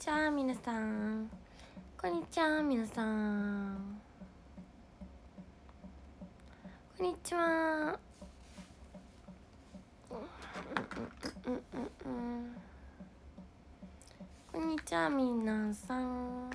ちは皆さんこんにちは皆さんこんにちはこんにちは皆さん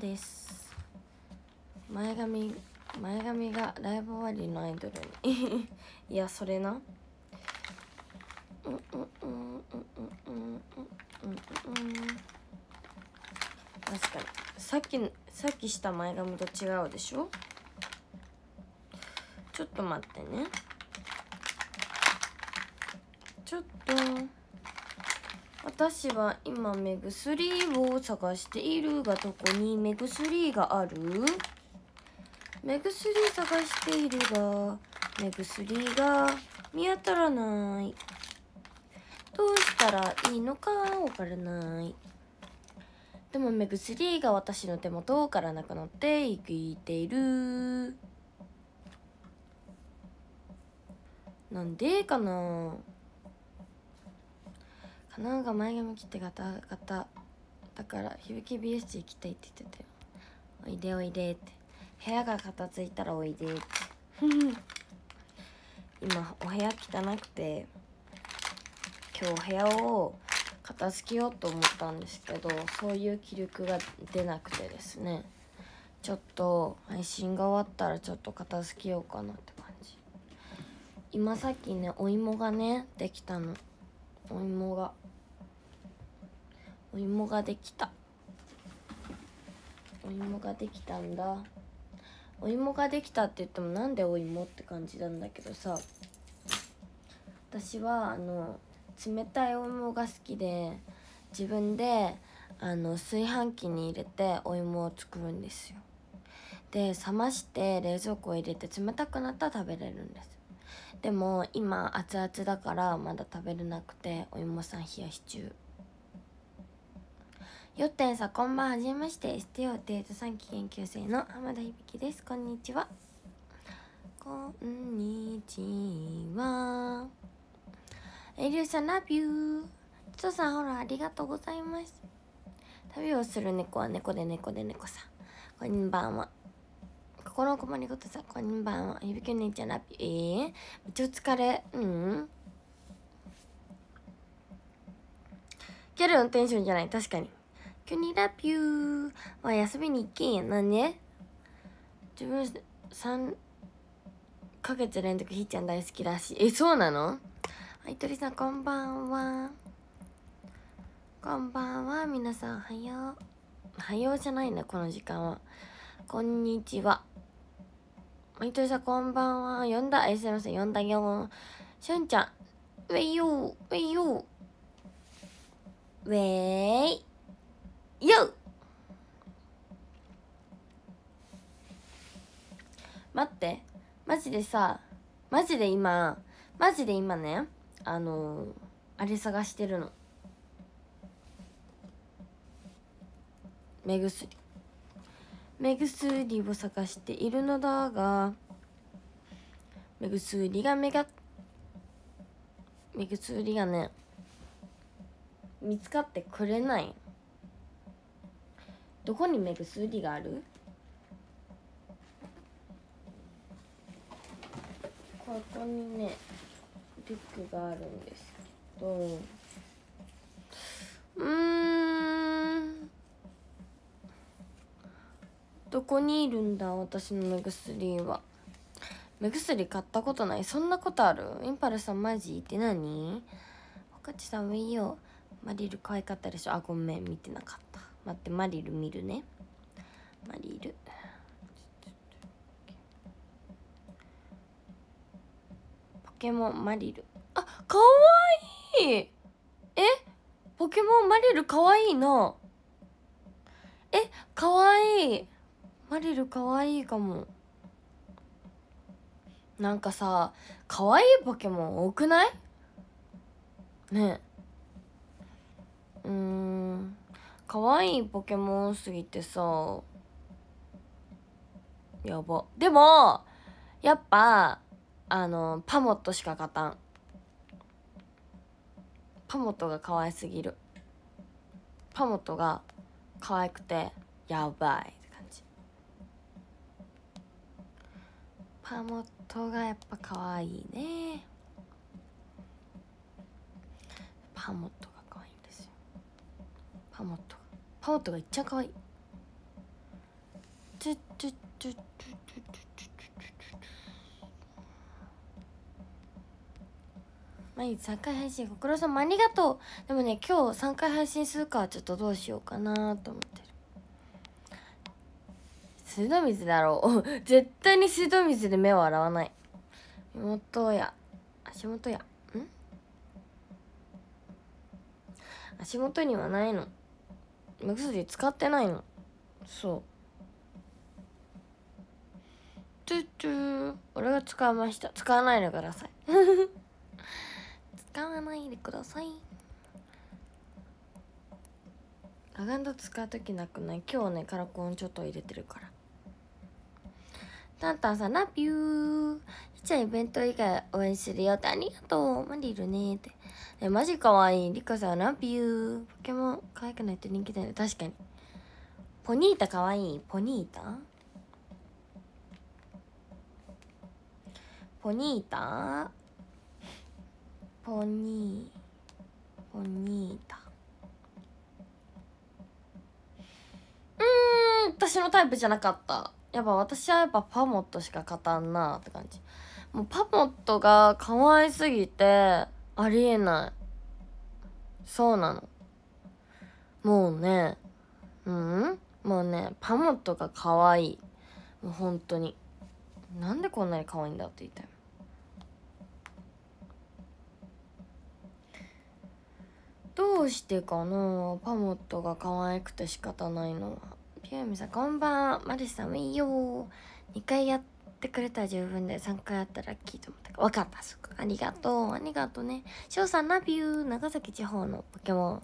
です前髪前髪がライブ終わりのアイドルに いやそれなうんうんうんうんうんうんうんうん確かにさっきさっきした前髪と違うでしょちょっと待ってねちょっと私は今目薬を探しているがどこに目薬がある目薬探しているが目薬が見当たらないどうしたらいいのかわからないでも目薬が私の手元からなくなっていくいているなんでかな花が前髪切ってガタガタだから響き美容室行きたいって言ってたよおいでおいでって部屋が片付いたらおいでって今お部屋汚くて今日お部屋を片付けようと思ったんですけどそういう気力が出なくてですねちょっと配信が終わったらちょっと片付けようかなって感じ今さっきねお芋がねできたのお芋がお芋ができたお芋ができたんだお芋ができたって言ってもなんでお芋って感じなんだけどさ私はあの冷たいお芋が好きで自分であの炊飯器に入れてお芋を作るんですよで冷まして冷蔵庫入れて冷たくなったら食べれるんですでも今熱々だからまだ食べれなくてお芋さん冷やし中よってんさこんばんはじめましてステオデート3期研究生の浜田響ですこんにちはこんにちはエリューさんラビューちとさんほらありがとうございます旅をする猫は猫で猫で猫さこんばんは心の困もりごとさこんばんはゆびき姉ちゃんラビューえー、めっちゃ疲れうんギャルのテンションじゃない確かに急にラピューは休みに行きんやなんね自分3ヶ月連続ひーちゃん大好きらしいえそうなのはいとりさんこんばんはこんばんは皆さんおはようおはようじゃないなこの時間はこんにちははいとりさんこんばんは呼んだえすいません呼んだよしゅんちゃんウェイユーウェイユーウェイよ待ってマジでさマジで今マジで今ねあのー、あれ探してるの目薬目薬を探しているのだが目薬が目が目薬がね見つかってくれないどこに目薬があるここにねリュックがあるんですけどうんどこにいるんだ私の目薬は目薬買ったことないそんなことあるインパルさんマジって何ほかちさん上よマリル可愛かったでしょあごめん見てなかった待ってマリル見るねマリルポケモンマリルあかわいいえポケモンマリルかわいいなえかわいいマリルかわいいかもなんかさかわいいポケモン多くないねえうん可愛いポケモンすぎてさやばでもやっぱあのパモットしか勝たんパモットが可愛すぎるパモットが可愛くてやばいって感じパモットがやっぱ可愛いねパモットが可愛いんですよパモットハートがいっちゃか愛いチュッ毎日3回配信ご苦労さまありがとうでもね今日3回配信するかちょっとどうしようかなと思ってる水道水だろう絶対に水道水で目を洗わない目元や足元やん足元にはないの目薬使ってないのそうトゥトゥ俺が使いました使わないでください 使わないでくださいラガンド使う時なくない今日ねカラコンちょっと入れてるからタンタンさんラピューじゃあイベント以外応援するよってありがとうマリルねってえ、マジかわい。いリカさん、ランピュー。ポケモン、可愛くないと人気だよね。確かに。ポニータかわい。いポニータポニータポニー、ポニータ。うーん、私のタイプじゃなかった。やっぱ私はやっぱパモットしか勝たんなって感じ。もうパモットが可愛すぎて、ありえないそうなのもうねうんもうねパモットが可愛いもう本当になんでこんなに可愛いんだって言いたいどうしてかなパモットが可愛くて仕方ないのはピュアミさんこんばんマリさんもいいよ2回やってってくれたら十分で3回やったらラッキーと思ったか分かったそこありがとうありがとうね翔さんナビュー長崎地方のポケモン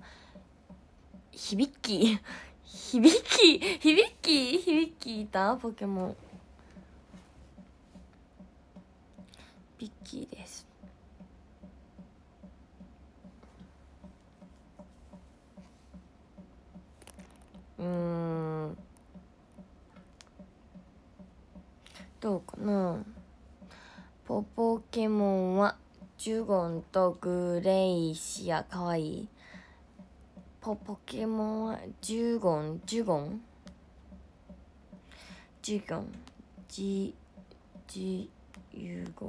響き響き響き響きいたポケモンビッキーですうんどうかなポポケモンはジュゴンとグレイシアかわいいポポケモンはジュゴンジュゴンジュゴンジジュゴ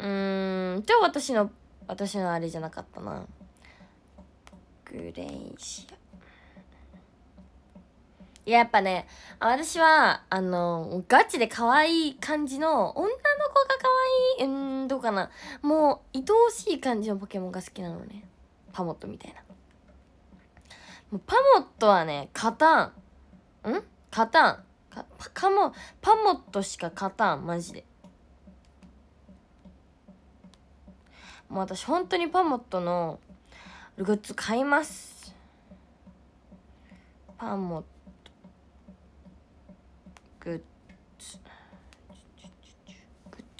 ンうんじゃあ私の私のあれじゃなかったなグレイシアいや、やっぱね、私は、あの、ガチで可愛い感じの、女の子が可愛い、うん、どうかな。もう、愛おしい感じのポケモンが好きなのね。パモットみたいな。もうパモットはね、勝たん。ん勝たん。かパパモットしか勝たん、マジで。もう私、本当にパモットのグッズ買います。パモット。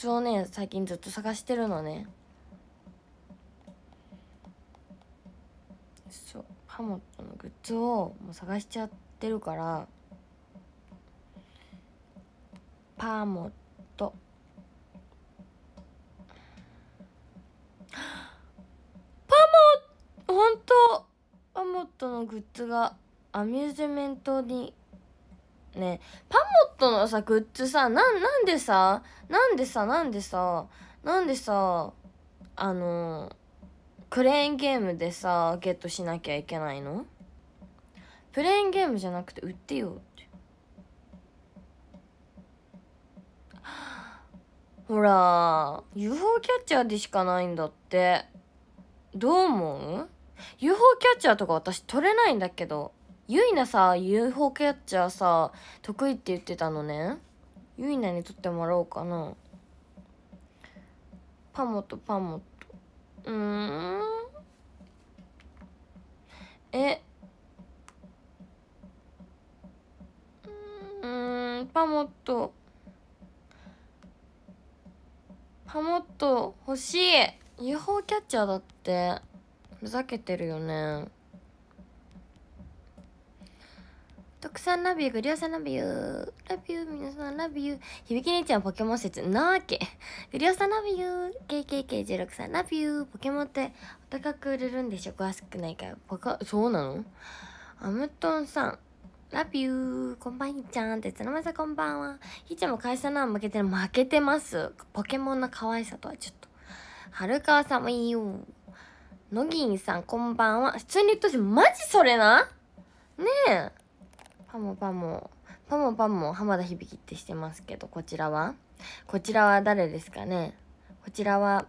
をね最近ずっと探してるのねそうハモットのグッズをもう探しちゃってるからパーモットパモ本当パモットのグッズがアミューズメントにねパモットのさ、グッズさ、な、なんでさ、なんでさ、なんでさ、なんでさ、あの、クレーンゲームでさ、ゲットしなきゃいけないのプレーンゲームじゃなくて売ってよって。ほら、UFO キャッチャーでしかないんだって。どう思う ?UFO キャッチャーとか私取れないんだけど。ゆいなさ UFO キャッチャーさ得意って言ってたのねゆいなに撮ってもらおうかなパモとパモとうんえうんパモとパモット欲しい UFO キャッチャーだってふざけてるよね徳さんラビュー、グリオさんラビュー、ラビュー、皆さんラビュー、響き姉ちゃんポケモン説、なわけ。グリオさんラビュー、KKK16 さんラビュー、ポケモンってお高く売れるんでしょ詳しくないから。ポカ、そうなのアムトンさん、ラビュー、こんばんにちゃん、てつのまさこんばんは。ひーちゃんも会社な負けてる、負けてます。ポケモンの可愛さとはちょっと。はるかわさんもいいよ。のぎんさん、こんばんは。普通に言っとし、マジそれなねえ。パモパモパモパモ浜田響ってしてますけどこちらはこちらは誰ですかねこちらは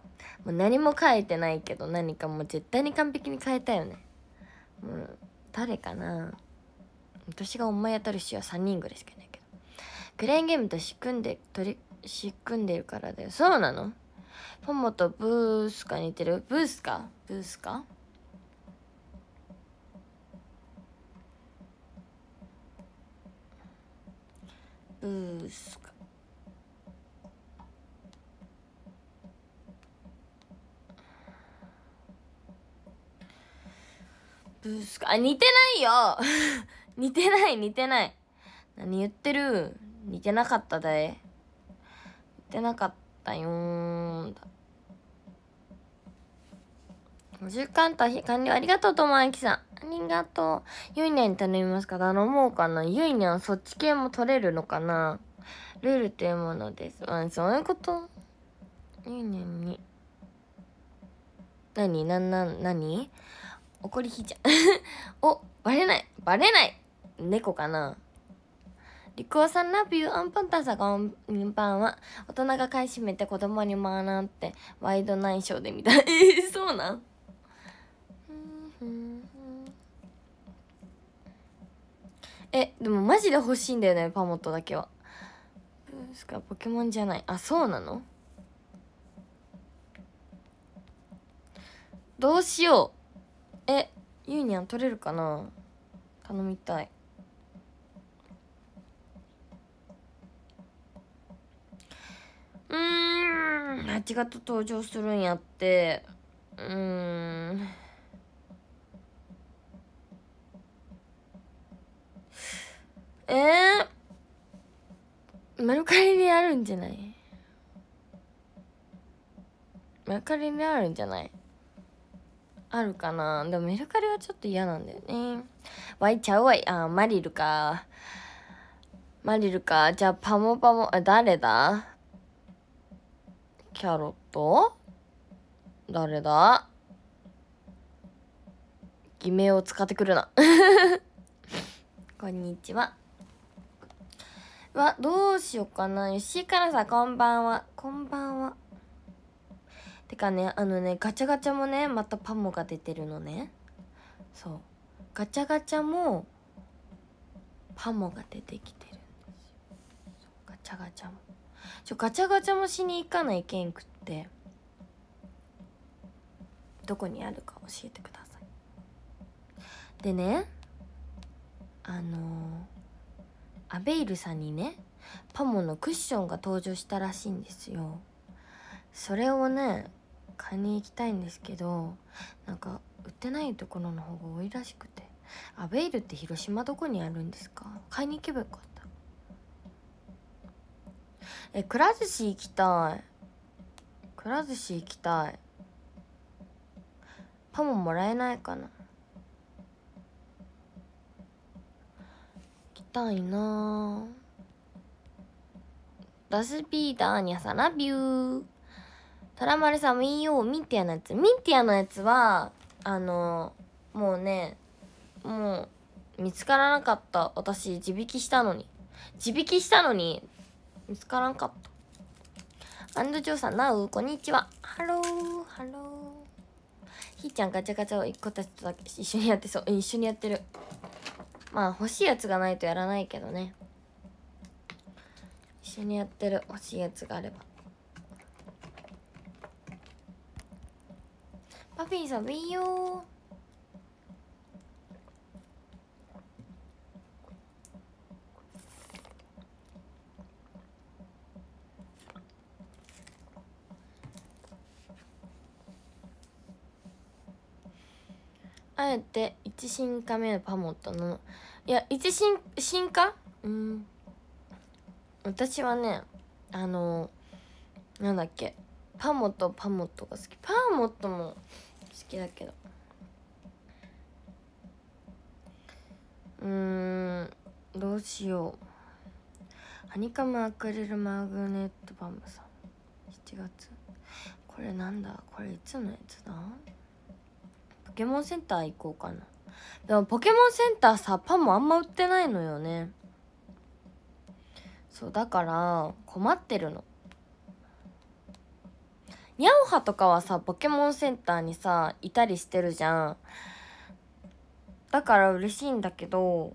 もう何も書いてないけど何かもう絶対に完璧に変えたよねもう誰かな私が思い当たる詩は3人ぐらいしかいないけどクレーンゲームと仕組んで取り仕組んでるからだよそうなのポモとブースか似てるブースかブースかうかブースかあ似てないよ 似てない似てない何言ってる似てなかっただい似てなかったよーだ50巻と完了ありがとう、ともあきさん。ありがとう。ゆいねん頼みますか頼もうかな。ゆいにゃん、そっち系も取れるのかなルールというものです。あ、そういうことゆいねんに。なにな、な、なに怒りひいちゃん。お、バレないバレない猫かなリコーさんラビューアンパンタさんこんばんは。大人が買い占めて子供に回らんって、ワイドナインショーで見た。えー、そうなんえでもマジで欲しいんだよねパモットだけはですかポケモンじゃないあそうなのどうしようえユーニャン取れるかな頼みたいうん8月登場するんやってうんえー、メルカリにあるんじゃないメルカリにあるんじゃないあるかなでもメルカリはちょっと嫌なんだよね。わいちゃうわい。あ、マリルか。マリルか。じゃあ、パモパモ、あ、誰だキャロット誰だ偽名を使ってくるな こんにちは。わどうしようかな吉からさこんばんはこんばんはてかねあのねガチャガチャもねまたパモが出てるのねそうガチャガチャもパモが出てきてるんですよガチャガチャもちょガチャガチャもしに行かないけんくってどこにあるか教えてくださいでねあのーアベイルさんにねパモのクッションが登場したらしいんですよそれをね買いに行きたいんですけどなんか売ってないところの方が多いらしくてアベイルって広島どこにあるんですか買いに行けばよかったえくら寿司行きたいくら寿司行きたいパモもらえないかなたいなダスピーターにゃさラビュートラマルさんもいいよミンティアのやつミンティアのやつはあのもうねもう見つからなかった私自引きしたのに自引きしたのに見つからんかったアンドジョーさんなうこんにちはハローハローひーちゃんガチャガチャを1個たちとだけ一緒にやってそう一緒にやってるまあ欲しいやつがないとやらないけどね一緒にやってる欲しいやつがあればパフィさん「ウィーー」あえて1進化目のパモットのいや1進進化うん私はねあのなんだっけパモとパモットが好きパーモットも好きだけどうんどうしようハニカムアクリルマグネットバムさん7月これなんだこれいつのやつだポケモンセンター行こうかなでもポケモンセンターさパンもあんま売ってないのよねそうだから困ってるのニャオハとかはさポケモンセンターにさいたりしてるじゃんだから嬉しいんだけど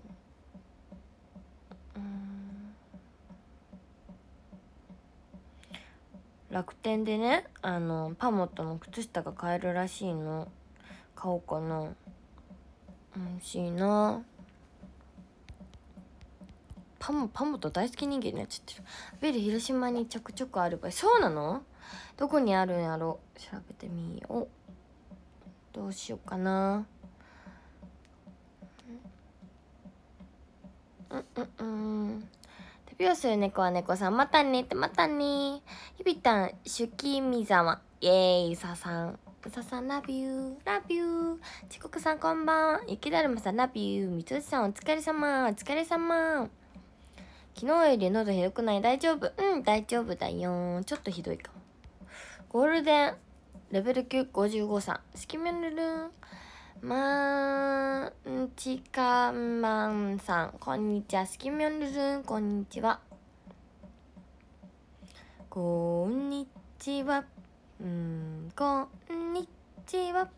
うん楽天でねあのパモットの靴下が買えるらしいの買おうかな美味しいなパモパモと大好き人間になっちゃってるビル広島にちょくちょくある場合そうなのどこにあるんやろ調べてみようどうしようかなうんうんうん手拍子する猫は猫さんまたねってまたねひびたんしゅきみざまイエーイささんうささんラビューラビューちこくさんこんばん雪だるまさんラビューみつじさんお疲れ様お疲れ様昨日より喉ひどくない大丈夫うん大丈夫だよちょっとひどいかもゴールデンレベル955さんスキメルルンまんちかまんさんこんにちはスキミョンルルンこんにちはこんにちはうんこんにちは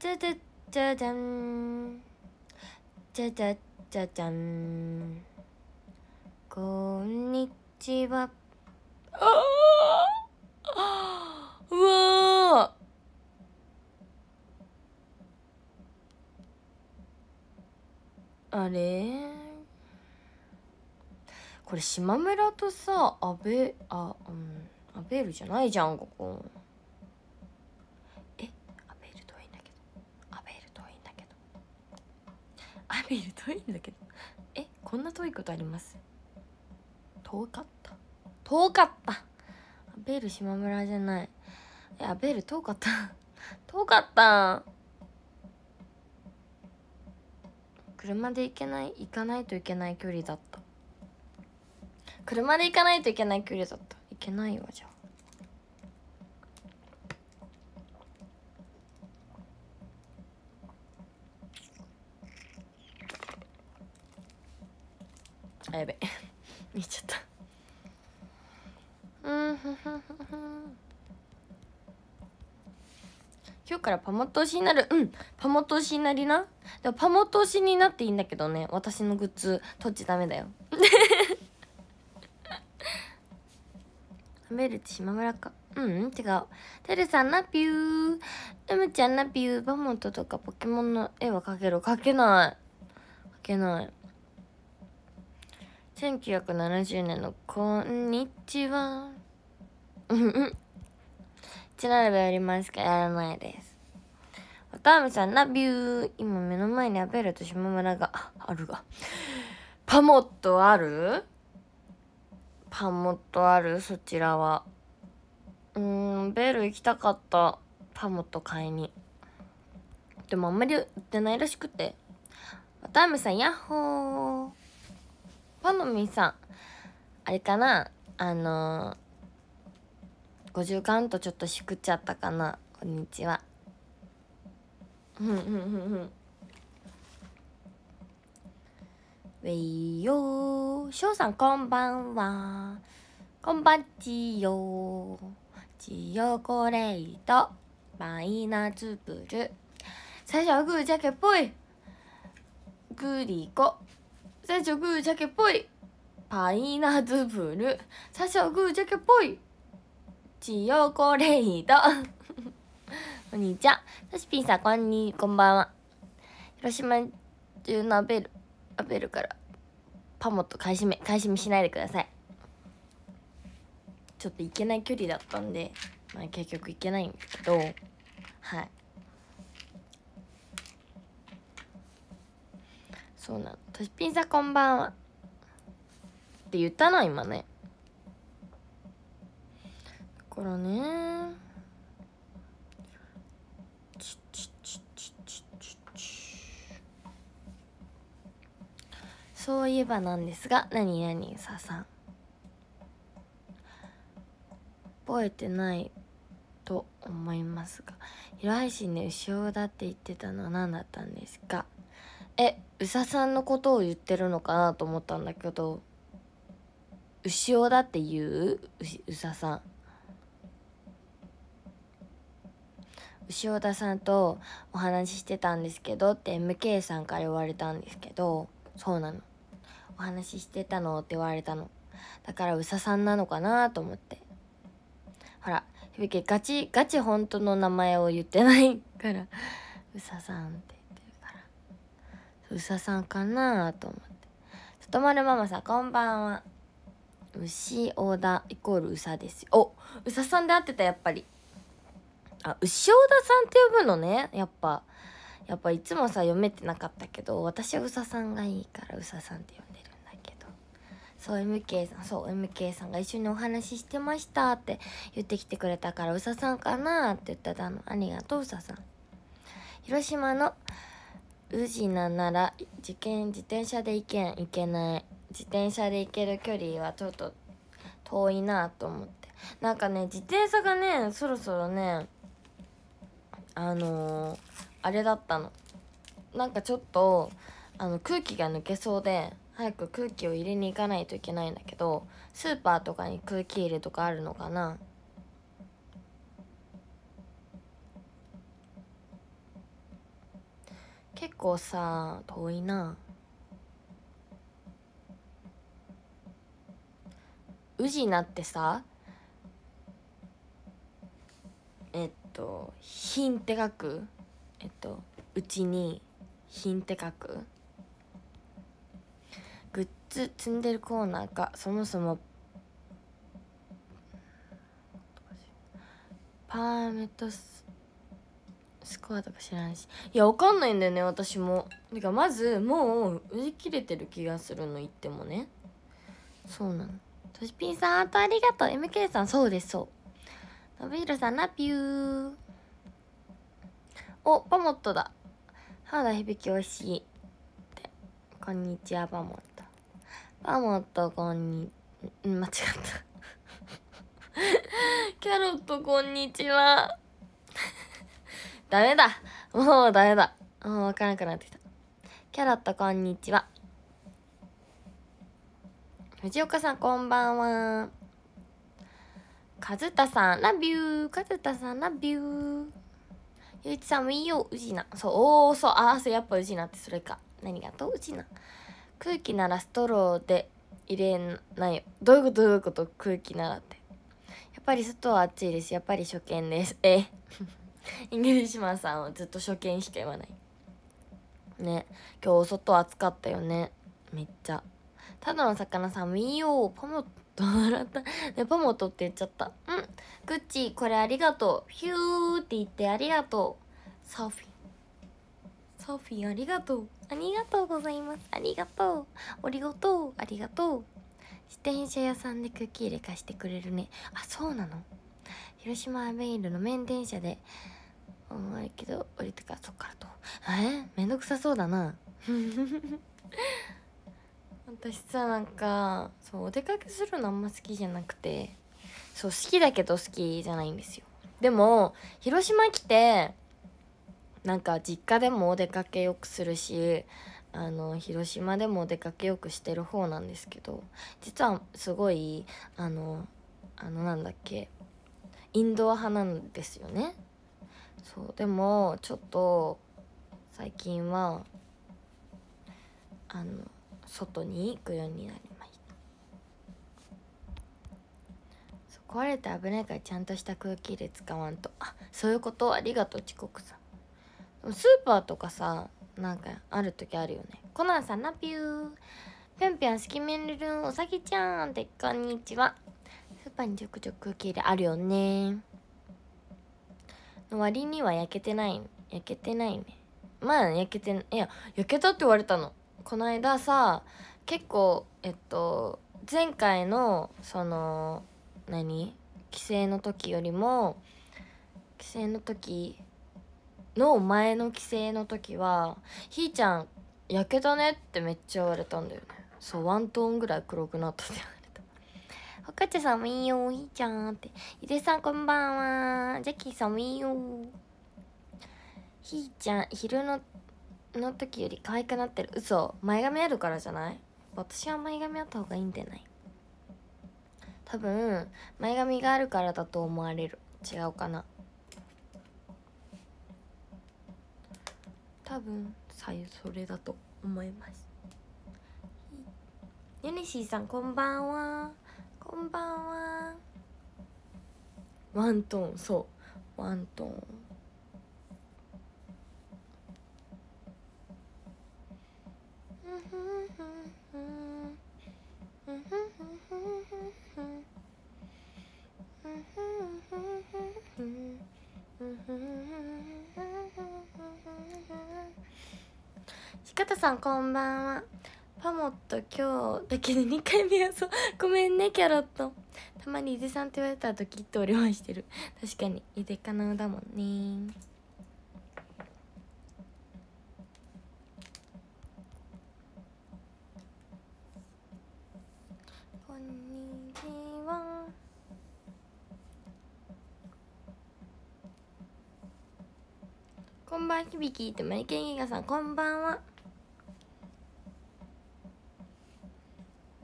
じゃじゃじゃじゃんじゃじゃじゃじゃんこんにちはああうわあれこれ島村とさ安倍あうんアベールじゃないじゃんここえアベール遠いんだけどアベール遠いんだけどアベール遠いんだけどえこんな遠いことあります遠かった遠かったアベール島村じゃないえアベール遠かった遠かった車で行けない行かないといけない距離だった車で行かないといけない距離だったいけないわじゃあ。あやべ 見ちゃったうんふふふふ今日からパモ通しになるうんパモ通しになりなでもパモ通しになっていいんだけどね私のグッズ取っちゃダメだよメルチ島村か。うん、違う。てるさん、ナピュー。エムちゃん、ナピュー。バモントとかポケモンの絵は描けろ。描けない。描けない。1970年のこんにちは。う んちなればやりますかやらないです。わたあ辺さん、ナビュー。今目の前にアベルと島村があるが。パモットあるパンモットあるそちらはうんベール行きたかったパンモット買いにでもあんまり売ってないらしくて渡辺さんヤッホーパノミさんあれかなあのー、50カウントちょっとしくっちゃったかなこんにちはうんうんうんうんウェイヨー。翔さん、こんばんは。こんばんちよ。チヨコレイト。マイナツブル。最初はグージャケっぽい。グリコ。最初グージャケっぽい。パイナツブル。最初はグージャケっぽい。チヨコレイト。お兄ちゃん。さしピンさん、こんに、こんばんは。広島中のベル。食べるからパモッと買い占め買い占めしないでくださいちょっと行けない距離だったんで、まあ、結局行けないんですけどはいそうなの「としぴんさんこんばんは」って言ったの今ねだからねそういえばなんですが何何ささん覚えてないと思いますが広配信で牛尾だって言ってたのは何だったんですかえうささんのことを言ってるのかなと思ったんだけど牛尾だって言ううささん牛尾田さんとお話ししてたんですけどって MK さんから言われたんですけどそうなのお話ししてたのって言われたのだからうささんなのかなと思ってほら響けガチガチ本当の名前を言ってないからうささんって言ってるからうささんかなと思ってととまるママさんこんばんは牛小田イコールうさですよおうささんで会ってたやっぱりあ牛小田さんって呼ぶのねやっぱやっぱいつもさ読めてなかったけど私はうささんがいいからうささんって呼ぶそう MK さんそう MK さんが一緒にお話ししてましたって言ってきてくれたからうささんかなって言ったらありがとううささん広島の宇治ななら受験自転車で行けん行けない自転車で行ける距離はちょっと遠いなと思ってなんかね自転車がねそろそろねあのー、あれだったのなんかちょっとあの空気が抜けそうで早く空気を入れに行かないといけないんだけどスーパーとかに空気入れとかあるのかな結構さ遠いな宇治なってさえっと「品」って書くえっとうちに「品」って書くつ積んでるコーナーがそもそもパーメットスコアとか知らんしいやわかんないんだよね私もてかまずもう売り切れてる気がするの言ってもねそうなのとしぴんさんあとありがとう MK さんそうですそうのびひろさんラピューおパモットだ歯が響きおいしいこんにちは、バモットもっとこんに間違った キャロットこんにちは ダメだもうダメだもうわからなくなってきたキャロットこんにちは藤岡さんこんばんはカズタさんラビューカズタさんラビューゆういちさんもいいようじなそうおおそうああそうやっぱうじなってそれか何がとううじな空気ならストローで入れないよどういうことどういうこと空気ならってやっぱり外は暑いですやっぱり初見ですえ イングリッシュマンさんはずっと初見しか言わないね今日外暑かったよねめっちゃただの魚さん見ようポモット洗ったねポモットって言っちゃったうんグッチこれありがとうヒューって言ってありがとうサーフィンサーフィンありがとうありがとうございますありがとうありがとうありがとう自転車屋さんでクッキー入れ貸してくれるねあそうなの広島アベイルの面電車で重いけど降りてからそっからとえめんどくさそうだな 私さなんかそうお出かけするのあんま好きじゃなくてそう好きだけど好きじゃないんですよでも広島来てなんか実家でもお出かけよくするしあの広島でもお出かけよくしてる方なんですけど実はすごいあのあのなんだっけインドア派なんですよねそうでもちょっと最近はあの外に行くようになりました壊れて危ないからちゃんとした空気で使わんとあそういうことありがとう遅刻さんスーパーとかさなんかある時あるよねコナンさんラピューぴょんぴょん好きめんるるんおさぎちゃんってこんにちはスーパーにちょくちょく空気入れあるよねの割には焼けてない焼けてないねまあ焼けていや焼けたって言われたのこの間さ結構えっと前回のその何帰省の時よりも帰省の時の前の帰省の時は「ひーちゃん焼けたね」ってめっちゃ言われたんだよねそうワントーンぐらい黒くなったって言われた「ほかちゃさんもいいよひーちゃん」って「いでさんこんばんはジャッキーさんもいいよひーちゃん昼のの時より可愛くなってる嘘前髪あるからじゃない私は前髪あった方がいいんじゃない多分前髪があるからだと思われる違うかな多分それだと思いますユネシーさんこんばんはこんばんはワントーンそうワントーンしかたさんこんばんはパモット今日だけで2回目やそうごめんねキャロットたまに伊豆さんって言われたらドキッと俺はしてる確かに伊豆かなだもんねこんばん響きマリケンギガさんこんばんは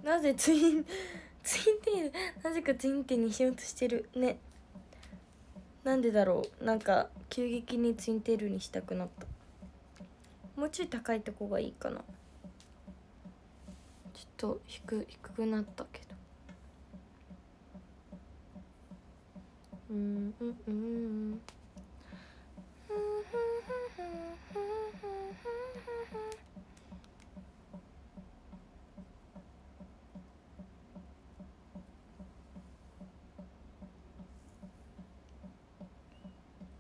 なぜツイン ツインテールなぜかツインテールにしようとしてるねなんでだろうなんか急激にツインテールにしたくなったもうちょい高いとこがいいかなちょっと低低くなったけどうんうんうんうん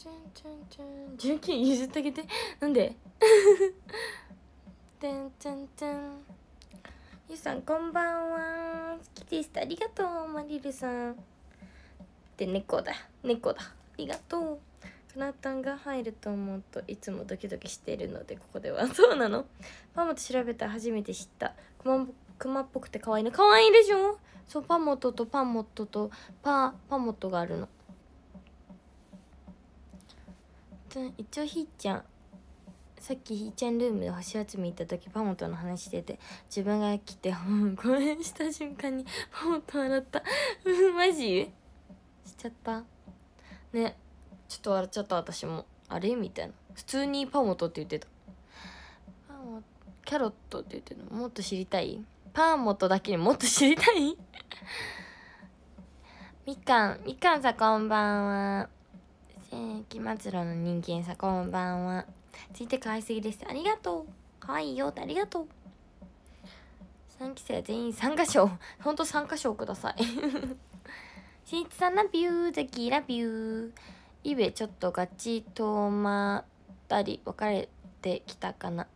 チュンチュンチュン純金譲ってあげてなんでてんてんてんゆさんこんばんは来てしてありがとうマリルさんで猫だ猫だありがとうトナタンが入ると思うといつもドキドキしているので ここではそうなのパモと調べたら初めて知ったクマクマっぽくて可愛いの可愛いでしょそうパモトとパモトとパパモトがあるの一応ひーちゃんさっきひーちゃんルームで星集め行った時パモトの話してて自分が来て公演した瞬間にパモト笑ったマジしちゃったねちょっと笑っちゃった私もあれみたいな普通にパモトって言ってたパモキャロットって言ってたもっと知りたいパーモトだけにもっと知りたい みかんみかんさこんばんは気ま末路の人間さこんばんはついてわいすぎですありがとう可愛いよってありがとう3期生全員参加賞ほんと参加賞くださいしんいちさんラビューザキラビューイベちょっとガチとまったり別れてきたかな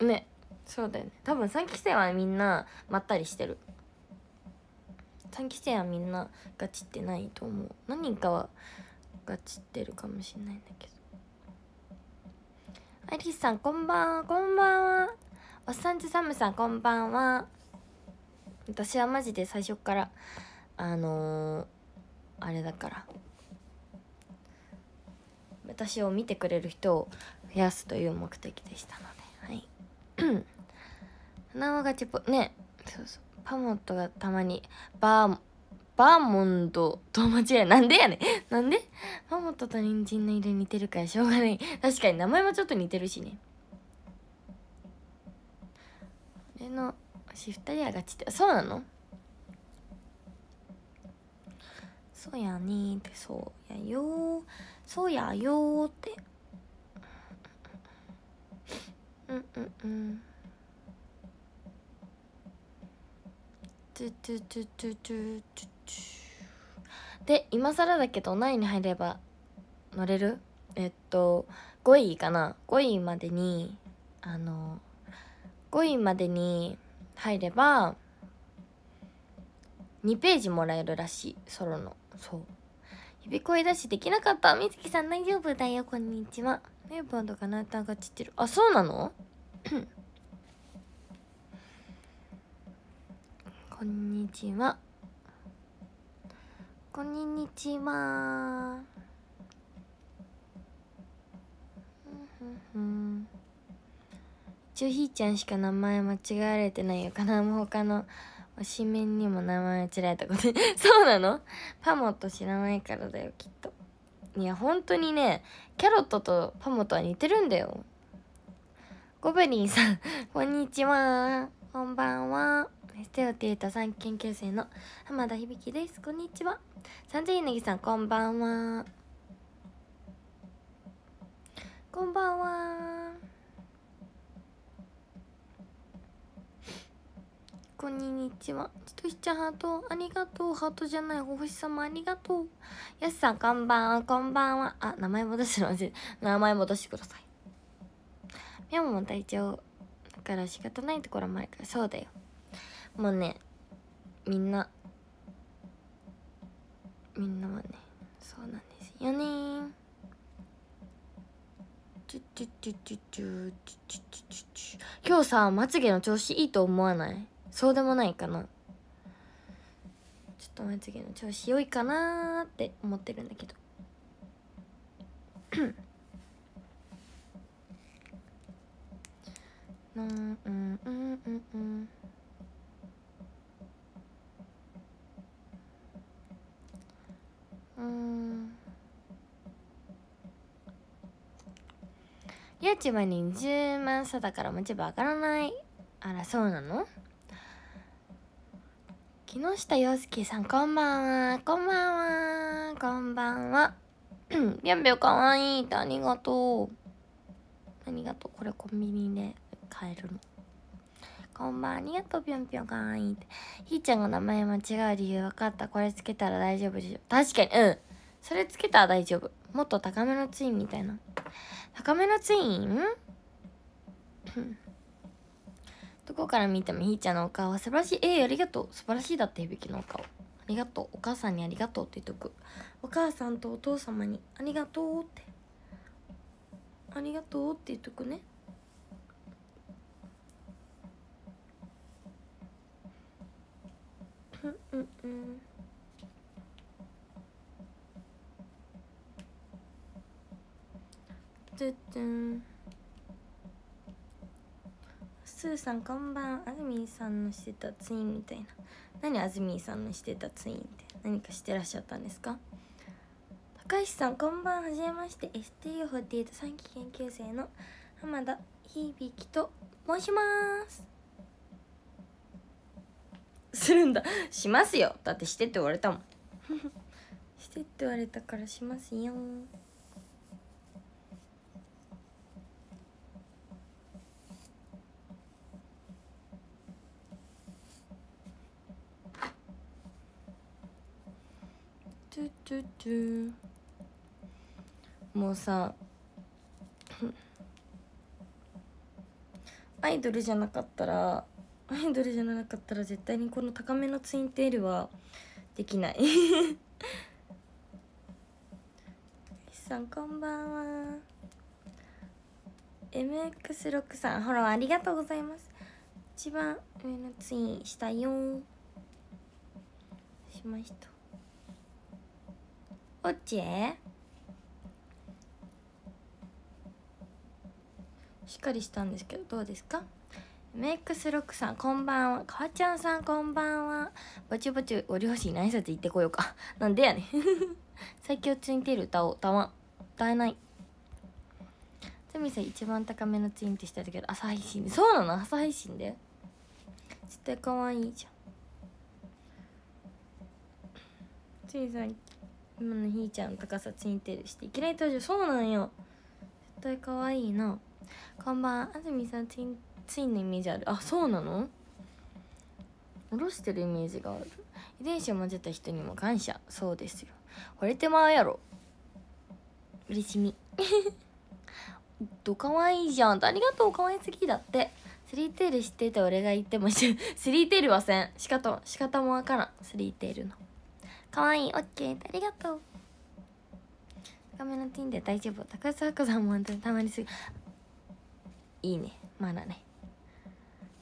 ねそうだよね多分3期生はみんなまったりしてる3期生はみんなガチってないと思う何人かはガチってるかもしれないんだけどアリスさんこんばんはこんばんはおっさんちサムさんこんばんは私はマジで最初からあのー、あれだから私を見てくれる人を増やすという目的でしたのではい花輪 がちぽねそうそうパモットがたまにバーバーモンドと間違えなんでやねん なんでパモットと人参の色似てるからしょうがない確かに名前もちょっと似てるしね俺の私2人はガチってそうなのそうやねってそうやよそうやよってうんうんうんトゥトゥトゥトゥトゥトゥトゥで今更だけど何位に入れば乗れるえっと5位かな5位までにあの5位までに入れば2ページもらえるらしいソロのそう指声出しできなかったみつきさん大丈夫だよこんにちはメーポンとかナータが散ってるあそうなの こんにちはこんにちはうんうん一応ひーちゃんしか名前間違われてないよかなもう他の推しメンにも名前をちられたこと そうなのパモット知らないからだよきっといや本当にねキャロットとパモットは似てるんだよゴブリンさん こんにちはこんばんはステオテータ3ん研究生の浜田響ですこんにちは三千ギさんこんばんはこんばんはこんにちは。ちとしちゃんハート、ありがとう。ハートじゃない、お星様、ありがとう。やすさん、こんばんは、こんばんは。あ、名前戻すの忘名前戻してください。みょんも体調だから仕方ないところもあるから、そうだよ。もうね、みんな、みんなはね、そうなんですよね今日さまつげの調子いいと思わないそうでもないかなちょっとまつ次の調子良いかなーって思ってるんだけど うんうんうんうんうんうんユーチューバーに20万差だから持ちん上からないあらそうなの木下洋介さんこんばんはこんばんは こんばんはぴょんぴょんかわいいってありがとうありがとうこれコンビニで買えるのこんばんありがとうぴょんぴょんかわいいってひーちゃんが名前間違う理由分かったこれつけたら大丈夫でしょ確かにうんそれつけたら大丈夫もっと高めのツインみたいな高めのツイン どこから見てもひーちゃんのお顔は素晴らしい。えー、ありがとう。素晴らしいだって、響のお顔。ありがとう。お母さんにありがとうって言っとく。お母さんとお父様にありがとうって。ありがとうって言っとくね。うんうんうん。っつん。スーさんこんばんあずみ住さんのしてたツインみたいな何あずみ住さんのしてたツインって何かしてらっしゃったんですか高橋さんこんばんはじめまして STU48 3期研究生の浜田響と申しますするんだしますよだってしてって言われたもん してって言われたからしますよトゥトゥもうさアイドルじゃなかったらアイドルじゃなかったら絶対にこの高めのツインテールはできないさんこんばんは MX6 さんフォローありがとうございます一番上のツインしたよしましたオッチしっかりしたんですけどどうですかメイクスロックさんこんばんはかわちゃんさんこんばんはぼちぼちご両親に挨拶行ってこようかなんでやねん最強ツインテール歌おう歌わん歌えないつみさん一番高めのツインってしたけど朝配信でそうなの朝配信で絶対可愛いじゃんついさん今のひーちゃん高さンテールしていきなり登場そうなんよ絶対可愛いなこんばん安住さんツインツインのイメージあるあそうなの下ろしてるイメージがある遺伝子を混ぜた人にも感謝そうですよ惚れてまうやろ嬉しみ どかわいいじゃんありがとうかわいすぎだってスリーテール知ってて俺が言っても スリーテールはせんしかと仕方もわからんスリーテールのかわいいオッケーありがとう高めのティンで大丈夫高橋明子さんも本当にたまにすぎいいねまだね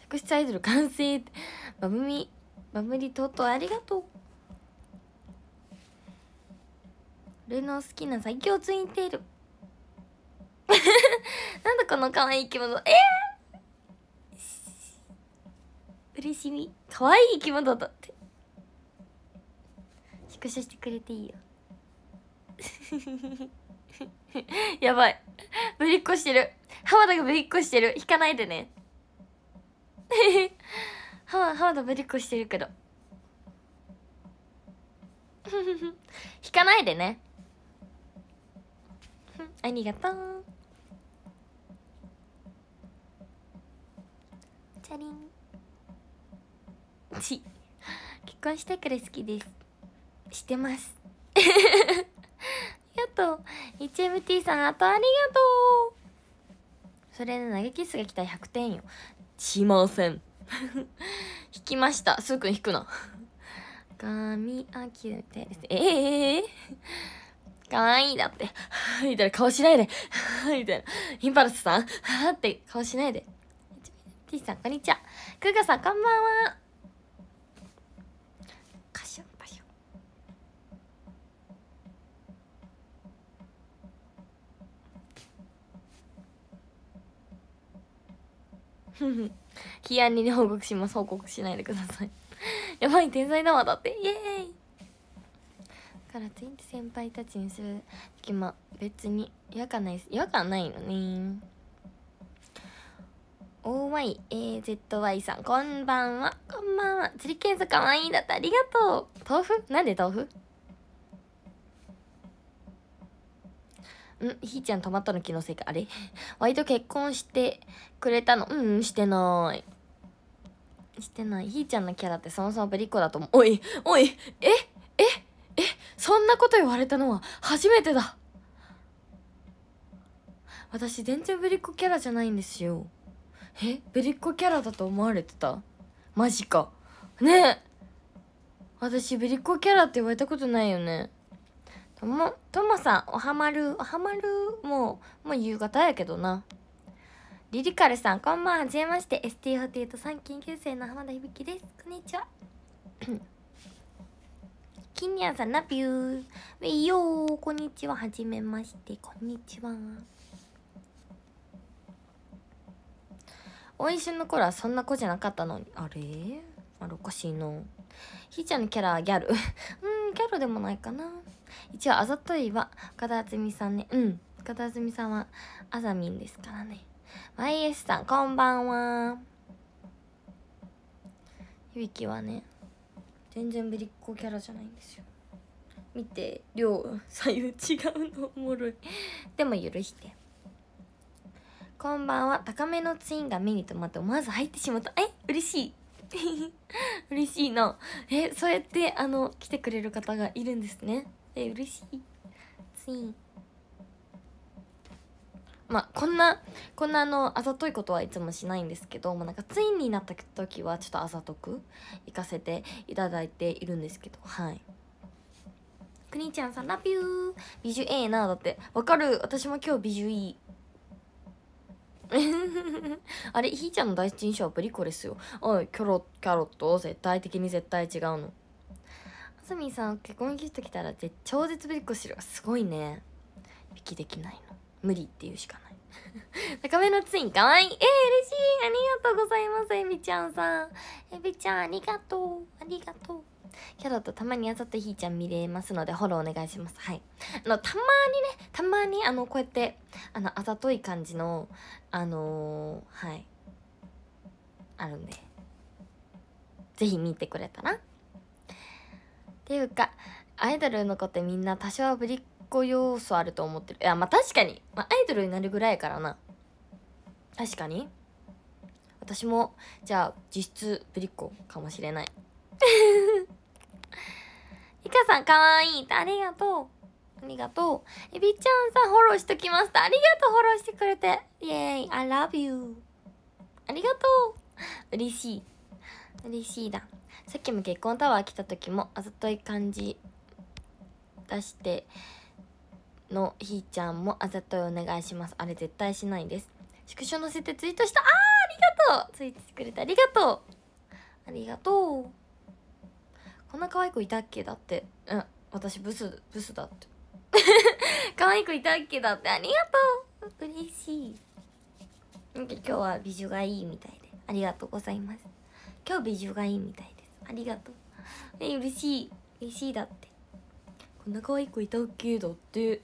職質アイドル完成バブミバブリとうとうありがとう俺の好きな最強ツインテール なんだこの可愛い生き物ええー、嬉しみ可愛い生き物だってクショしてくれていいよ やばいぶりっこしてる浜田がぶりっこしてる引かないでね 浜浜田ぶりっこしてるけど 引かないでねありがとうチャリンち結婚したから好きですしてますありがとう HMT さんあとありがとうそれで投げキッスが来たら100点よしません引きましたすーくん引くな髪あきてええー、かわいいだってみたいな顔しないでみたいなインパルスさんはって顔しないで HMT さんこんにちはくーかさんこんばんはヒアンに、報告します報告しないでください やばい天才だわだってイエーイだからツインって先輩たちにする時も別に違和感ないです違和感ないのね OYAZY さんこんばんはこんばんは釣り検査かわいいだったありがとう豆腐なんで豆腐んひーちゃん泊まったの気のせいか。あれ 割と結婚してくれたの。うん、うん、してない。してない。ひーちゃんのキャラってそもそもぶりっ子だと思う。おい、おい、え、え、え、そんなこと言われたのは初めてだ。私全然ぶりっ子キャラじゃないんですよ。え、ぶりっ子キャラだと思われてたマジか。ねえ。私ぶりっ子キャラって言われたことないよね。どもともさんおはまるおはまるもうもう夕方やけどなリリカルさんこんばんはじめまして ST48 3研究生の浜田響ですこんにちは キニアさんナビューいよーこんにちははじめましてこんにちはお一緒の頃はそんな子じゃなかったのにあれあれおかしいなひーちゃんのキャラギャル うんギャルでもないかな一応あざといは岡田敦美さんねうん岡田敦美さんはあざみんですからね YS さんこんばんは響はね全然ぶりっ子キャラじゃないんですよ見て量左右違うのおもろい でも許してこんばんは高めのツインが目に留まって思わず入ってしまったえ嬉しい 嬉しいなえそうやってあの来てくれる方がいるんですねえ嬉しいついまあこんなこんなあのあざといことはいつもしないんですけど、まなんかツインになった時はちょっとあざとく行かせていただいているんですけどはいくにちゃんさんラピュービジュ A なだってわかる私も今日ビジュい あれひーちゃんの第一印象はブリコですよおいキャロキャロット絶対的に絶対違うのあさみさん結婚ギフト来たら絶超絶ブリコ子しろすごいね引きできないの無理っていうしかない高め のツインかわいいえー、嬉しいありがとうございますえビちゃんさんえびちゃんありがとうありがとうキャロットたまにあざとひーちゃん見れますのでフォローお願いしますはいあのたまにねたまにあのこうやってあのあざとい感じのあのー、はいあるんで是非見てくれたらっていうかアイドルの子ってみんな多少はぶりっ子要素あると思ってるいやまあ確かに、まあ、アイドルになるぐらいからな確かに私もじゃあ実質ぶりっ子かもしれないいかさんかわいい。ありがとう。ありがとう。エビちゃんさんフォローしときました。ありがとう、フォローしてくれて。イェーイ、I love you. ありがとう。嬉しい。嬉しいだ。さっきも結婚タワー来た時も、あざとい感じ出してのひーちゃんもあざといお願いします。あれ絶対しないです。縮小乗せてツイートした。あー、ありがとう。ツイートしてくれてありがとう。ありがとう。こんな可愛い子いたっけだってうん私ブスブスだって 可愛い子いたっけだってありがとう嬉しいなんか今日は美女がいいみたいでありがとうございます今日美女がいいみたいですありがとうえ嬉しい嬉しいだってこんな可愛い子いたっけだって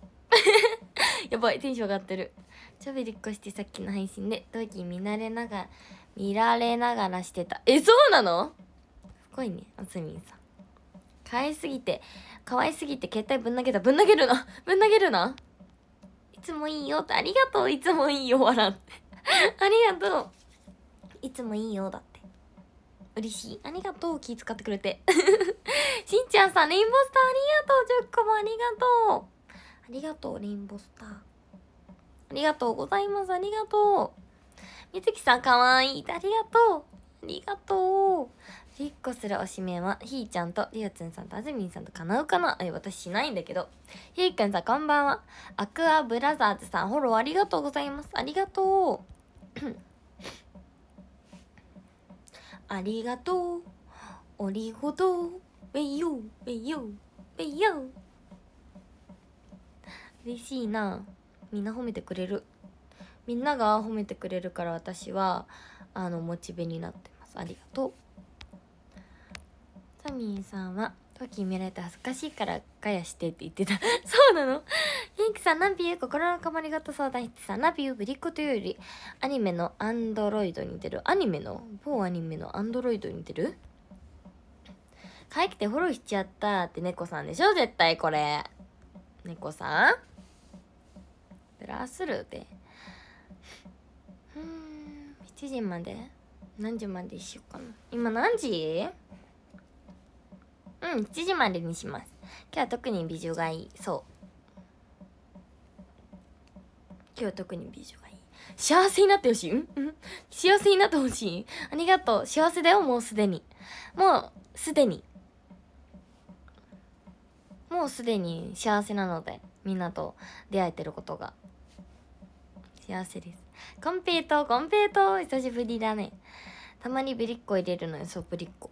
やばいテンション上がってるちょびりっこしてさっきの配信で同期見慣れながら見られながらしてた。え、そうなのすごいね、あつみんさん。可愛すぎて、可愛すぎて携帯ぶん投げた。ぶん投げるな ぶん投げるないつもいいよって、ありがとう、いつもいいよ、笑って。ありがとう。いつもいいよ、だって。嬉しい。ありがとう、気使ってくれて。しんちゃんさん、レインボースターありがとう。10個もありがとう。ありがとう、レインボースター。ありがとうございます。ありがとう。ゆずきさんかわいい。ありがとう。ありがとう。りっこするおしめは、ひーちゃんとりうつんさんとあずみんさんとかなうかなえ、私しないんだけど。ひーくんさんこんばんは。アクアブラザーズさん、フォローありがとうございます。ありがとう。ありがとう。おりごとう。べいよ、べウよ、イいよ。嬉しいな。みんな褒めてくれる。みんなが褒めてくれるから私はあのモチベになってますありがとうサミーさんは「トキ見られて恥ずかしいからガヤして」って言ってた そうなのピンクさん、ナビュー、心のかまりごと相談てさナビュー、ぶりっ子というより、アニメのアンドロイドに出る。アニメの某アニメのアンドロイドに出る帰ってフォローしちゃったって猫さんでしょ絶対これ。猫さんブラスルーで。うん7時まで何時までしようかな今何時うん7時までにします今日は特に美女がいいそう今日は特に美女がいい幸せになってほしい、うん幸せになってほしいありがとう幸せだよもうすでにもうすでにもうすでに幸せなのでみんなと出会えてることが幸せですコンペイトコンペイト久しぶりだねたまにぶりっコ入れるのよそうぶりっコ。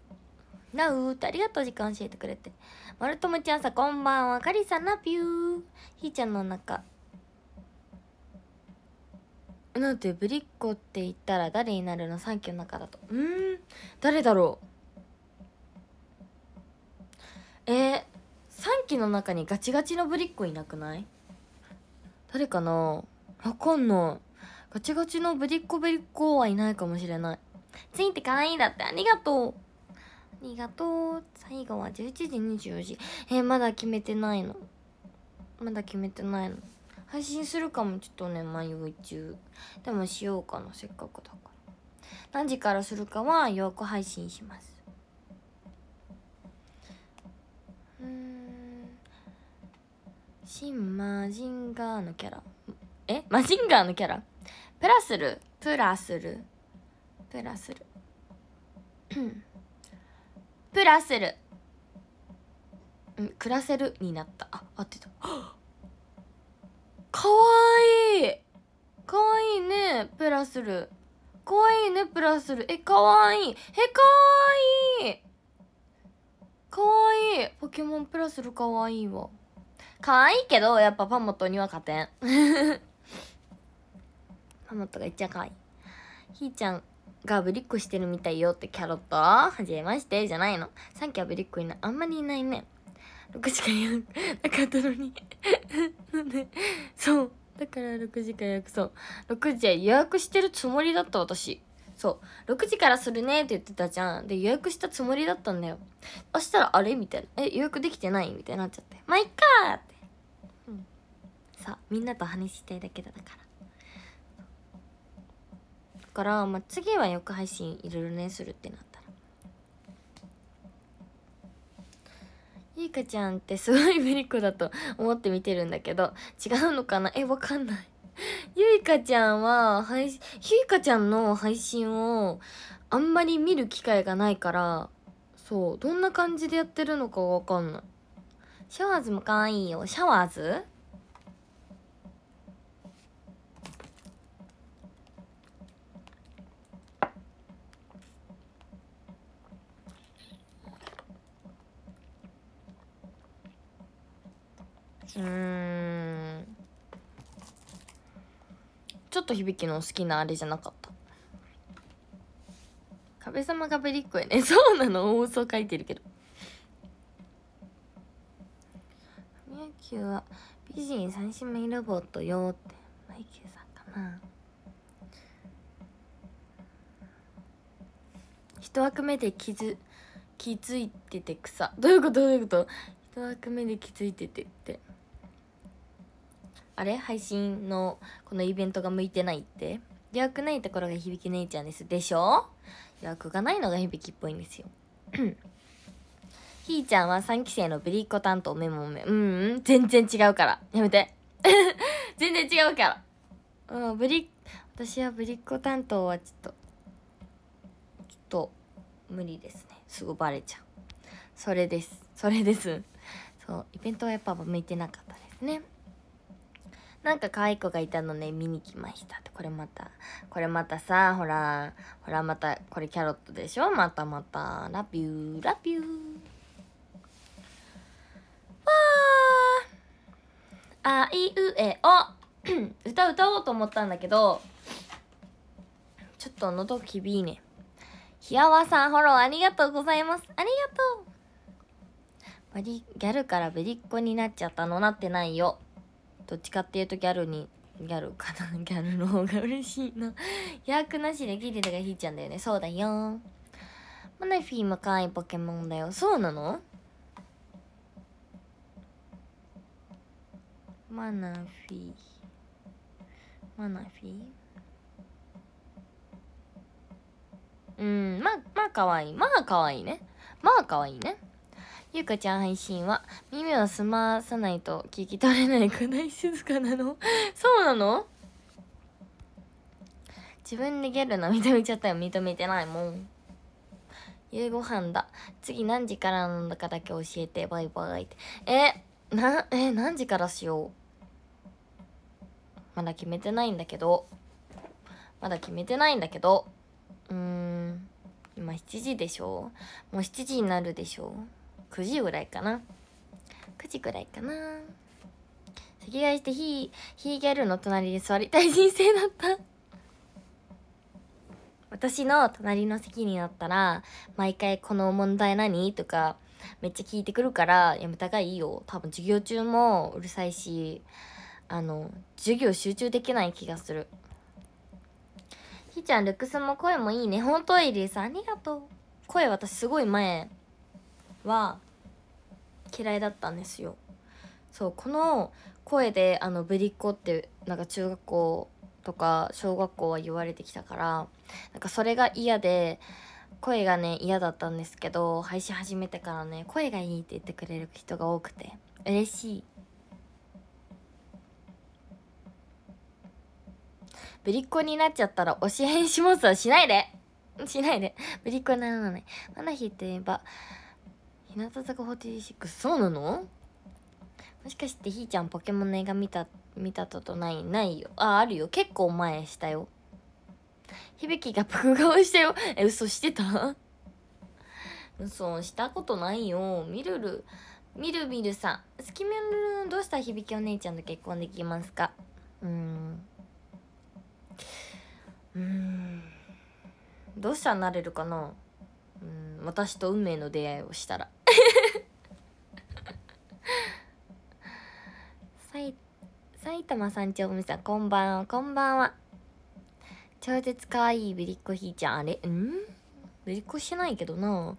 なうーってありがとう時間教えてくれてまるともちゃんさこんばんはかりさなぴゅーひーちゃんの中なんてぶりっ子って言ったら誰になるの3期の中だとうん誰だろうえー、3期の中にガチガチのぶりっ子いなくない誰かなわかんない。ガチガチのぶりっこぶりっこはいないかもしれない。ついてかわいいだって、ありがとう。ありがとう。最後は11時24時。えー、まだ決めてないの。まだ決めてないの。配信するかも、ちょっとね、迷い中。でもしようかな、せっかくだから。何時からするかは予約配信します。うん。新ジンガーのキャラ。えマジンガーのキャラプラスルプラスルプラスルプラスルうん暮らせるになったあ合ってたかわいいかわいいねプラスルかわいいねプラスルえかわいいえかわいいかわいいポケモンプラスルかわいいわかわいいけどやっぱパモトには勝てんママとがいっちゃかわいい。ひーちゃんがぶりっこしてるみたいよってキャロットはじめましてじゃないの。さっきはぶりっこいない。あんまりいないね。6時間やなかったのになんで、そう。だから6時から予約そう。6時は予約してるつもりだった私。そう。6時からするねって言ってたじゃん。で、予約したつもりだったんだよ。そしたら、あれみたいな。え、予約できてないみたいになっちゃって。まあ、いっかーって。うん。さあ、みんなと話したいだけだから。から、まあ、次はよく配信いろいろねするってなったらゆいかちゃんってすごいメリコだと思って見てるんだけど違うのかなえわかんないゆいかちゃんは配信ゆいかちゃんの配信をあんまり見る機会がないからそうどんな感じでやってるのかわかんないシャワーズも可愛いよシャワーズうんちょっと響の好きなあれじゃなかった壁様がべりっこやね そうなの大嘘書いてるけどみやきゅうは美人三姉妹ロボットよってマイキューさんかな一枠目で気づ気づいてて草どういうことどういうこと一枠目で気づいててってあれ配信のこのイベントが向いてないって予約ないところが響姉ちゃんですでしょ予約がないのが響っぽいんですよ ひーちゃんは3期生のぶりっ子担当メモメうんうん全然違うからやめて 全然違うからうんぶり私はぶりっ子担当はちょっとちょっと無理ですねすぐバレちゃうそれですそれですそうイベントはやっぱ向いてなかったですねなんか可愛い子がいたのね、見に来ましたって。これまた、これまたさ、ほら、ほらまた、これキャロットでしょまたまた、ラピュー、ラピュー。わーあいうえお 歌歌おうと思ったんだけど、ちょっと喉きびいね。ひやわさん、フォローありがとうございます。ありがとう。ギャルからべりっ子になっちゃったのなってないよ。どっちかっていうとギャルにギャルかな ギャルの方が嬉しいな役なしで聞いてたかひーちゃんだよねそうだよマナフィーも可愛いポケモンだよそうなのマナフィーマナフィーうんまあまあ可愛いまあ可愛いねまあ可愛いねゆうかちゃん配信は、耳を澄まさないと聞き取れないくらい静かなの そうなの自分でギャルの認めちゃったよ。認めてないもん。夕ご飯だ。次何時からなんだかだけ教えて。バイバイって。え、な、え、何時からしよう。まだ決めてないんだけど。まだ決めてないんだけど。うーん。今7時でしょもう7時になるでしょ9時ぐらいかな9時ぐらいかな席替えしてヒーヒーギャルの隣に座りたい人生だった私の隣の席になったら毎回この問題何とかめっちゃ聞いてくるからやめたがいいよ多分授業中もうるさいしあの授業集中できない気がするひーちゃんルックスも声もいいねほんとエリーさんありがとう声私すごい前は嫌いだったんですよそうこの声であのぶりっ子ってなんか中学校とか小学校は言われてきたからなんかそれが嫌で声がね嫌だったんですけど配信始めてからね声がいいって言ってくれる人が多くて嬉しいぶりっ子になっちゃったら推し変しますはしないでしないでぶりっ子にならないマナヒといえば日向坂46そうなのもしかしてひーちゃんポケモンの映画見た見たことないないよああるよ結構前したよ響がプク顔したよえ嘘してた嘘したことないよみるるみるみるさん好きミるるどうしたら響お姉ちゃんと結婚できますかうんうんどうしたらなれるかなうん私と運命の出会いをしたら さい埼玉山頂海さんこんばんはこんばんは超絶かわいいぶりっこひーちゃんあれんぶりっこしないけどな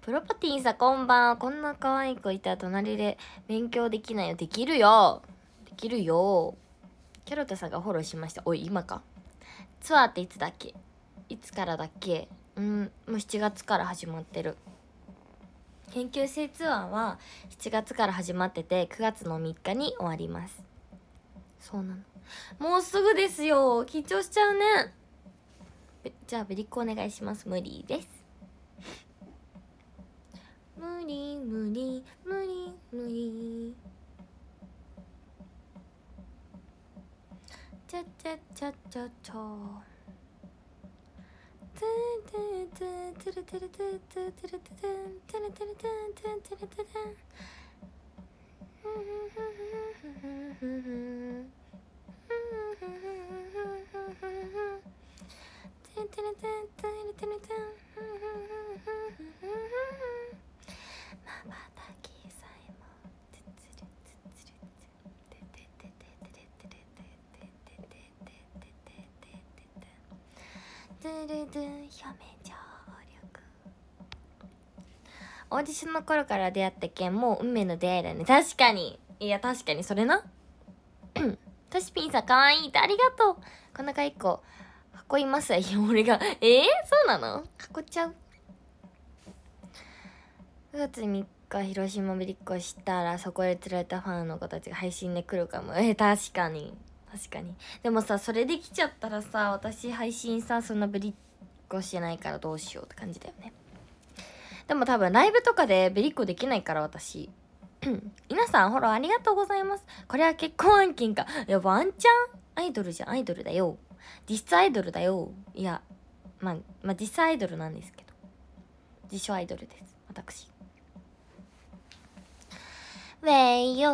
プロパティンさんこんばんはこんな可愛い子いたら隣で勉強できないよできるよできるよキャロタさんがフォローしましたおい今かツアーっていつだっけいつからだっけうんもう7月から始まってる研究生ツアーは7月から始まってて9月の3日に終わりますそうなのもうすぐですよ緊張しちゃうねじゃあベリックお願いします無理です無理無理無理無理ちゃちゃちゃちゃちゃ。まばドゥルドゥン表面張力オーディションの頃から出会ったけんもう運命の出会いだね確かにいや確かにそれな トシピンさんかわいいってありがとうこの中回一個箱いますいや俺がえー、そうなのっちゃう9月3日広島ぶりっこしたらそこで連られたファンの子たちが配信で来るかもえー、確かに確かにでもさそれできちゃったらさ私配信さそんなぶりっこしてないからどうしようって感じだよねでも多分ライブとかでぶりっこできないから私 皆さんフォローありがとうございますこれは結婚案件かいやワンチャンアイドルじゃんアイドルだよ実質アイドルだよいやまあ、まあ、実際アイドルなんですけど自称アイドルです私ウェイヨ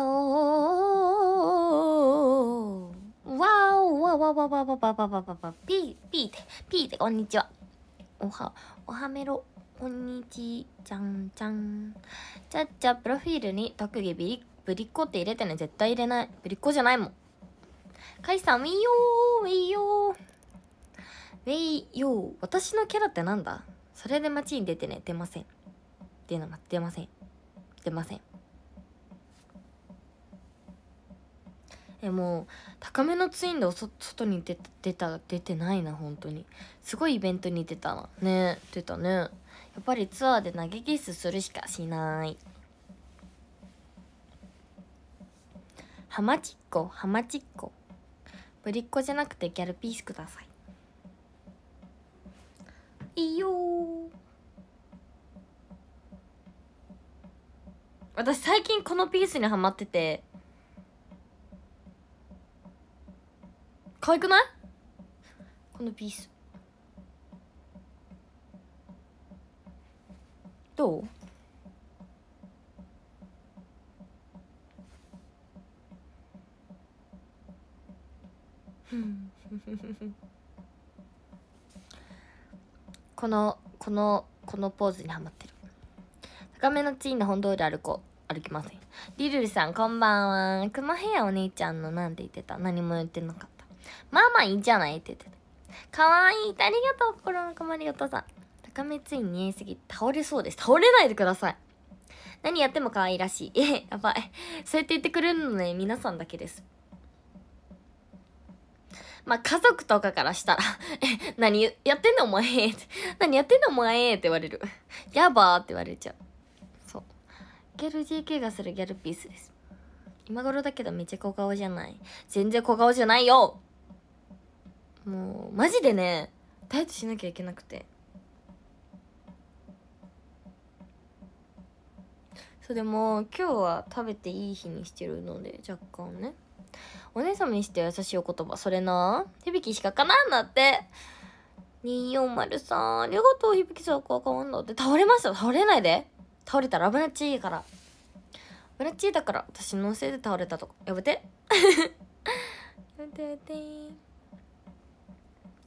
ーわおわわわわわわわわわわピー、ピーて、ピーて、こんにちは。おは、おはめろ、こんにちじゃんじゃん。じゃじゃ、プロフィールに特技ビリ、ブリッコって入れてね。絶対入れない。ブリッコじゃないもん。かいさん、ウィヨー、ウィヨー。ウェイヨー。私のキャラってなんだそれで街に出てね。出ません。出な、出ません。出ません。でも高めのツインでお外に出出た出てないな本当にすごいイベントに出たなね出たねやっぱりツアーで投げキッスするしかしないハマチッコハマチッコぶりっ子じゃなくてギャルピースくださいいいよ私最近このピースにはまってて可愛くないこのピースどう このこのこのポーズにはまってる高めの地ンの本通り歩こう歩きませんりルるさんこんばんは熊ヘアお姉ちゃんのなんて言ってた何も言ってなかったまあまあいいんじゃないって言ってた。かわいいありがとう心の困りお父さん。高めつい似合いすぎ。倒れそうです。倒れないでください。何やっても可愛いらしい。え、やばい。そうやって言ってくれるのね、皆さんだけです。まあ、家族とかからしたらえ、何やってんのお前何やってんのお前って言われるやばーって言われちゃう。そう。ギャル GK がするギャルピースです。今頃だけどめっちゃ小顔じゃない。全然小顔じゃないよもうマジでねダイエットしなきゃいけなくてそうでも今日は食べていい日にしてるので若干ねお姉様にして優しいお言葉それな響しかかなんだって240さんありがとう響さんかわんだって倒れました倒れないで倒れたら危なっちいから危なっちいだから私のせいで倒れたとかやめて やめてやめて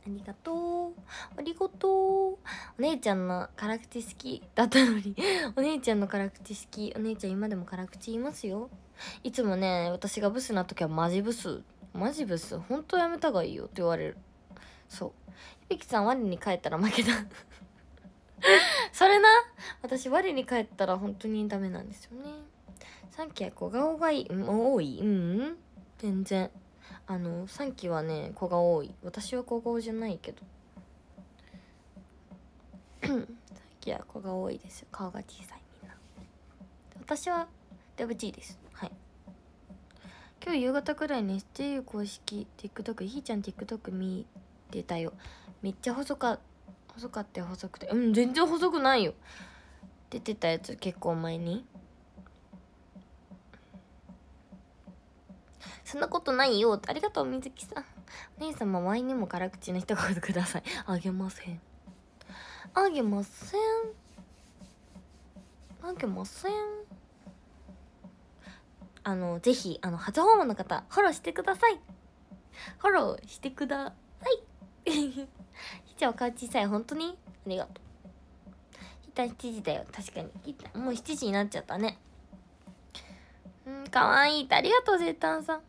ありがとうありがとうお姉ちゃんの辛口好きだったのに お姉ちゃんの辛口好きお姉ちゃん今でも辛口言いますよいつもね私がブスな時はマジブスマジブス本当やめた方がいいよって言われるそうゆびきさん我に帰ったら負けた それな私我に帰ったら本当にダメなんですよねさっきー、小顔がいい多いうん全然あの3期はね子が多い私は子がじゃないけど3期 は子が多いです顔が小さいみんな私はデブ G ですはい今日夕方くらいに STU 公式 TikTok ひーちゃん TikTok 見てたよめっちゃ細か細かって細くてうん全然細くないよ出てたやつ結構前にそんなことないよ。ありがとう、水木さん。お姉様、前にも辛口の一言ください。あげません。あげません。あげません。あの、ぜひ、あの、初訪問の方、フォローしてください。フォローしてください。ひちゃん、顔小さい。本当にありがとう。ひた7時だよ。確かに。もう7時になっちゃったね。うんかわいいってありがとう絶対さん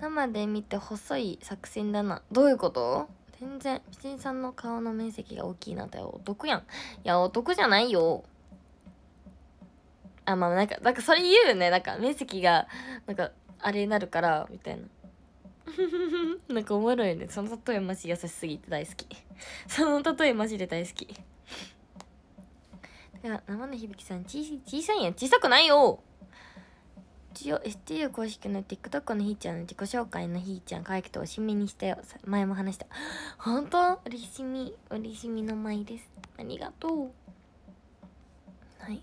生で見て細い作戦だなどういうこと全然美人さんの顔の面積が大きいなんてお得やんいやお得じゃないよあまあなんかなんかそれ言うよねなんか面積がなんかあれになるからみたいな なんかおもろいねその例えマジ優しすぎて大好き その例えマジで大好きだから生の響さん小さいやん小さくないよ一応 STU 公式の TikTok のひーちゃんの自己紹介のひーちゃん可愛くておしみにしたよ前も話した本当嬉しみ嬉しみの舞ですありがとうはい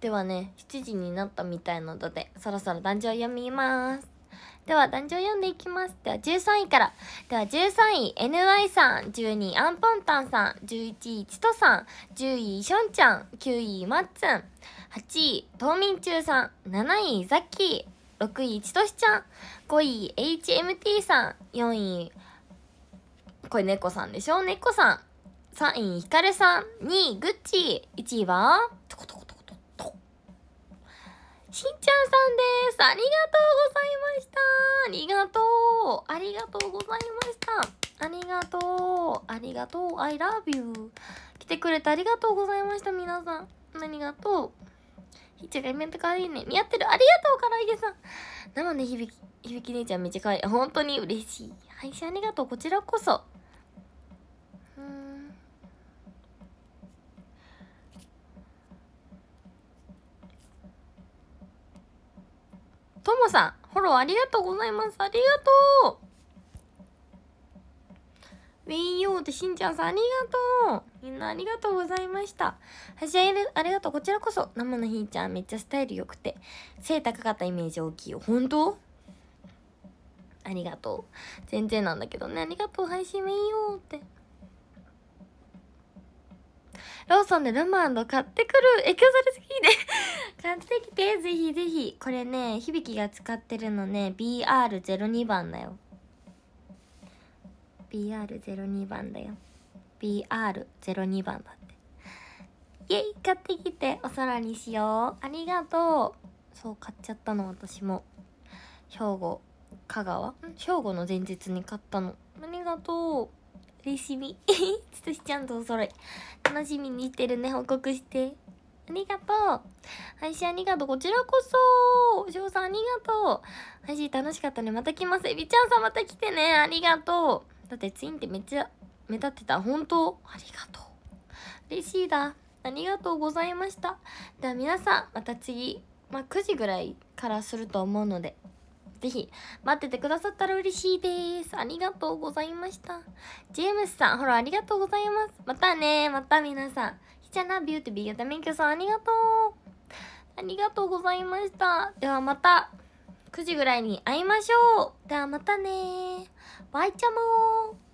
ではね7時になったみたいなのでそろそろ壇上読みますでは壇上読んでいきますでは13位からでは13位 NY さん12位アンポンタンさん11位チトさん10位ションちゃん9位まっつん8位、冬眠中さん。7位、ザッキー。6位、ちとしちゃん。5位、HMT さん。4位、これ猫さんでしょ猫さん。3位、ヒカルさん。2位、グッチー。1位は、トコトコトコトコ。しんちゃんさんです。ありがとうございました。ありがとう。ありがとうございました。ありがとう。ありがとう。I love you. 来てくれてありがとうございました、皆さん。ありがとう。一がイベント可愛いね。似合ってる。ありがとう、からいげさん。生で響き、響き姉ちゃんめっちゃ可愛い。本当に嬉しい。配信ありがとう。こちらこそ。うん。ともさん、フォローありがとうございます。ありがとう。ウィンヨーってしんちゃんさんありがとうみんなありがとうございました。はしゃいる、ありがとう。こちらこそ生のひーちゃんめっちゃスタイル良くて背高かったイメージ大きいよ。本当ありがとう。全然なんだけどね。ありがとう。配信ウィンヨーって。ローソンでルマンド買ってくるエクザルスキーで買ってきて。ぜひぜひ。これね、響が使ってるのね、BR02 番だよ。BR02 番だよ BR02 番だってイエイ買ってきてお皿にしようありがとうそう買っちゃったの私も兵庫香川兵庫の前日に買ったのありがとう嬉しみ つつしちゃんとお揃い楽しみにしてるね報告してありがとう配信ありがとうこちらこそ翔さんありがとう配信楽しかったねまた来ますエビちゃんさんまた来てねありがとうだってツインってめっちゃ目立ってた本当ありがとう嬉しいだありがとうございましたでは皆さんまた次、まあ、9時ぐらいからすると思うのでぜひ待っててくださったら嬉しいです。ありがとうございました。ジェームスさん、ほらありがとうございます。またね、また皆さん。ひちゃなビューティビーやためんきょさん、ありがとう。ありがとうございました。ではまた9時ぐらいに会いましょう。ではまたね。バイチャモー